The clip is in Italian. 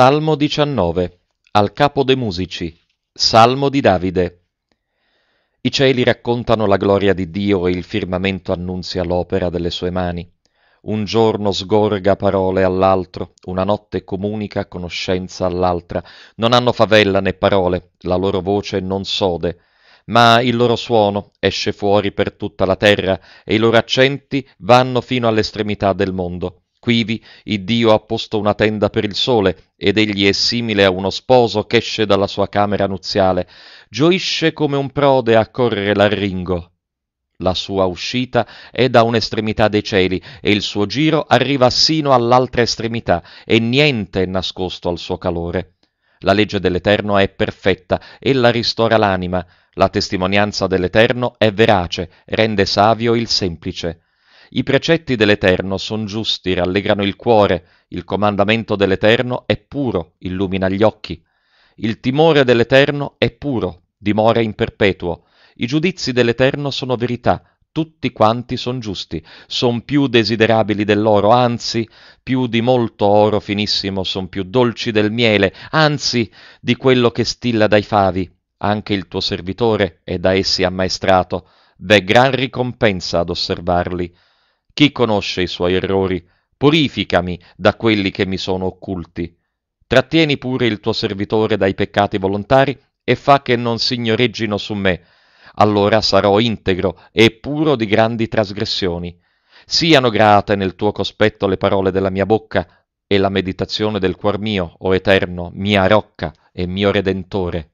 Salmo 19. Al capo dei musici. Salmo di Davide. I cieli raccontano la gloria di Dio e il firmamento annunzia l'opera delle sue mani. Un giorno sgorga parole all'altro, una notte comunica conoscenza all'altra. Non hanno favella né parole, la loro voce non sode, ma il loro suono esce fuori per tutta la terra e i loro accenti vanno fino all'estremità del mondo. Quivi Iddio ha posto una tenda per il sole, ed egli è simile a uno sposo che esce dalla sua camera nuziale, gioisce come un prode a correre l'arringo. La sua uscita è da un'estremità dei cieli, e il suo giro arriva sino all'altra estremità, e niente è nascosto al suo calore. La legge dell'Eterno è perfetta, ella ristora l'anima, la testimonianza dell'Eterno è verace, rende savio il semplice. I precetti dell'Eterno sono giusti, rallegrano il cuore, il comandamento dell'Eterno è puro, illumina gli occhi. Il timore dell'Eterno è puro, dimora in perpetuo. I giudizi dell'Eterno sono verità, tutti quanti son giusti, son più desiderabili dell'oro, anzi, più di molto oro finissimo, son più dolci del miele, anzi, di quello che stilla dai favi. Anche il tuo servitore è da essi ammaestrato, v'è gran ricompensa ad osservarli. Chi conosce i suoi errori? Purificami da quelli che mi sono occulti. Trattieni pure il tuo servitore dai peccati volontari e fa che non signoreggino su me. Allora sarò integro e puro di grandi trasgressioni. Siano grate nel tuo cospetto le parole della mia bocca e la meditazione del cuor mio, o Eterno, mia rocca e mio Redentore.